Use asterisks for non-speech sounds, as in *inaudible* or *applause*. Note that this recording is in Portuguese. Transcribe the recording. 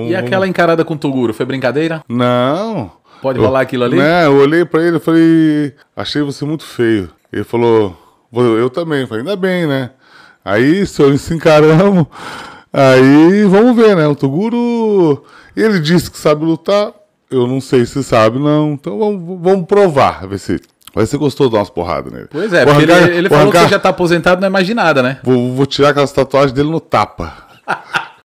E aquela encarada com o Toguro, foi brincadeira? Não. Pode eu, rolar aquilo ali? Né, eu olhei pra ele e falei, achei você muito feio. Ele falou, eu também. Eu falei, ainda bem, né? Aí, se eu se encaramos, aí vamos ver, né? O Toguro, ele disse que sabe lutar, eu não sei se sabe, não. Então vamos, vamos provar, ver se... Vai ser gostoso dar umas porradas nele. Pois é, vou porque arrancar, ele, ele falou arrancar, que já tá aposentado, não é mais de nada, né? Vou, vou tirar aquelas tatuagens dele no tapa. *laughs*